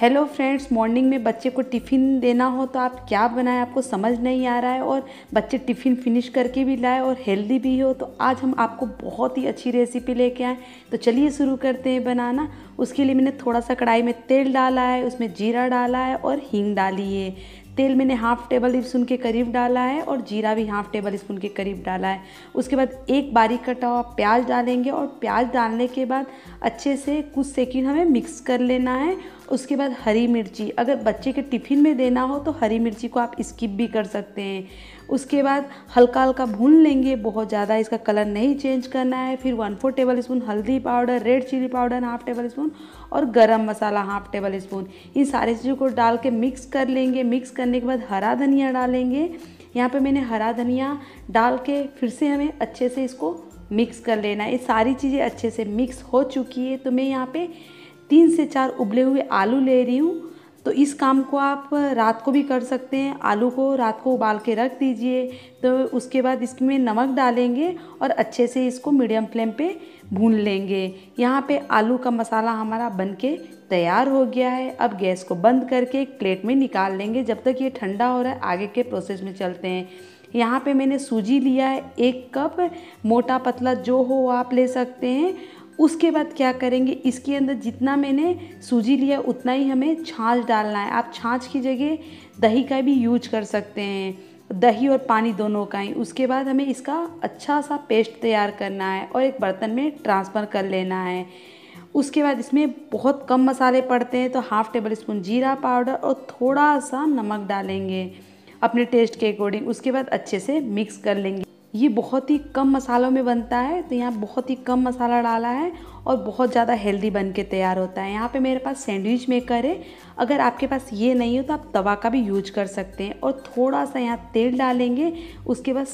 hello friends morning में बच्चे को टिफ़िन देना हो तो आप क्या बनाएं आपको समझ नहीं आ रहा है और बच्चे टिफ़िन फिनिश करके भी लाए और हेल्दी भी हो तो आज हम आपको बहुत ही अच्छी रेसिपी लेके आए तो चलिए शुरू करते हैं बनाना उसके लिए मैंने थोड़ा सा कढ़ाई में तेल डाला है उसमें जीरा डाला है और हींग डाली है तेल मैंने हाफ टेबल स्पून के करीब डाला है और जीरा भी हाफ टेबल स्पून के करीब डाला है उसके बाद एक बारीक कटा हुआ प्याज डालेंगे और प्याज डालने के बाद अच्छे से कुछ सेकेंड हमें मिक्स कर लेना है उसके बाद हरी मिर्ची अगर बच्चे के टिफ़िन में देना हो तो हरी मिर्ची को आप स्किप भी कर सकते हैं उसके बाद हल्का हल्का भून लेंगे बहुत ज़्यादा इसका कलर नहीं चेंज करना है फिर वन फोर टेबल स्पून हल्दी powder red chilli powder half tablespoon और गरम मसाला हाफ टेबल स्पून इन सारी चीज़ों को डाल के मिक्स कर लेंगे मिक्स करने के बाद हरा धनिया डालेंगे यहाँ पे मैंने हरा धनिया डाल के फिर से हमें अच्छे से इसको मिक्स कर लेना ये सारी चीज़ें अच्छे से मिक्स हो चुकी है तो मैं यहाँ पे तीन से चार उबले हुए आलू ले रही हूँ तो इस काम को आप रात को भी कर सकते हैं आलू को रात को उबाल के रख दीजिए तो उसके बाद इसमें नमक डालेंगे और अच्छे से इसको मीडियम फ्लेम पे भून लेंगे यहाँ पे आलू का मसाला हमारा बन के तैयार हो गया है अब गैस को बंद करके एक प्लेट में निकाल लेंगे जब तक ये ठंडा हो रहा है आगे के प्रोसेस में चलते हैं यहाँ पे मैंने सूजी लिया है एक कप मोटा पतला जो हो आप ले सकते हैं उसके बाद क्या करेंगे इसके अंदर जितना मैंने सूजी लिया उतना ही हमें छाछ डालना है आप छाछ की जगह दही का भी यूज कर सकते हैं दही और पानी दोनों का ही उसके बाद हमें इसका अच्छा सा पेस्ट तैयार करना है और एक बर्तन में ट्रांसफ़र कर लेना है उसके बाद इसमें बहुत कम मसाले पड़ते हैं तो हाफ़ टेबल स्पून जीरा पाउडर और थोड़ा सा नमक डालेंगे अपने टेस्ट के अकॉर्डिंग उसके बाद अच्छे से मिक्स कर लेंगे ये बहुत ही कम मसालों में बनता है तो यहाँ बहुत ही कम मसाला डाला है और बहुत ज़्यादा हेल्दी बन के तैयार होता है यहाँ पे मेरे पास सैंडविच मेकर है अगर आपके पास ये नहीं हो तो आप तवा का भी यूज कर सकते हैं और थोड़ा सा यहाँ तेल डालेंगे उसके बाद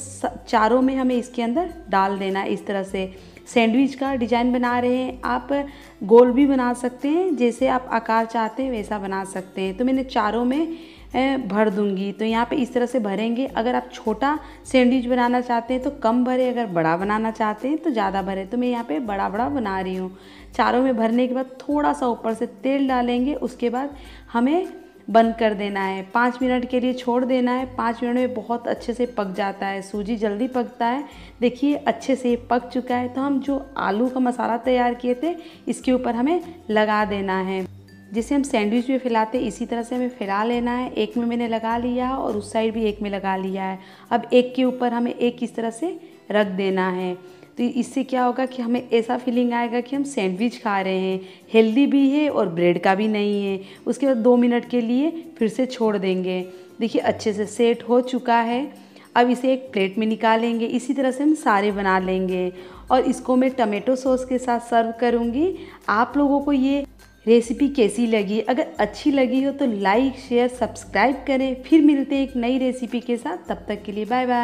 चारों में हमें इसके अंदर डाल देना इस तरह से सैंडविच का डिज़ाइन बना रहे हैं आप गोल भी बना सकते हैं जैसे आप आकार चाहते हैं वैसा बना सकते हैं तो मैंने चारों में भर दूंगी तो यहाँ पे इस तरह से भरेंगे अगर आप छोटा सैंडविच बनाना चाहते हैं तो कम भरे अगर बड़ा बनाना चाहते हैं तो ज़्यादा भरे तो मैं यहाँ पे बड़ा बड़ा बना रही हूँ चारों में भरने के बाद थोड़ा सा ऊपर से तेल डालेंगे उसके बाद हमें बंद कर देना है पाँच मिनट के लिए छोड़ देना है पाँच मिनट में बहुत अच्छे से पक जाता है सूजी जल्दी पकता है देखिए अच्छे से पक चुका है तो हम जो आलू का मसाला तैयार किए थे इसके ऊपर हमें लगा देना है जिसे हम सैंडविच में फैलाते हैं इसी तरह से हमें फैला लेना है एक में मैंने लगा लिया और उस साइड भी एक में लगा लिया है अब एक के ऊपर हमें एक इस तरह से रख देना है तो इससे क्या होगा कि हमें ऐसा फीलिंग आएगा कि हम सैंडविच खा रहे हैं हेल्दी भी है और ब्रेड का भी नहीं है उसके बाद दो मिनट के लिए फिर से छोड़ देंगे देखिए अच्छे से सेट हो चुका है अब इसे एक प्लेट में निकालेंगे इसी तरह से हम सारे बना लेंगे और इसको मैं टमेटो सॉस के साथ सर्व करूँगी आप लोगों को ये रेसिपी कैसी लगी अगर अच्छी लगी हो तो लाइक शेयर सब्सक्राइब करें फिर मिलते एक नई रेसिपी के साथ तब तक के लिए बाय बाय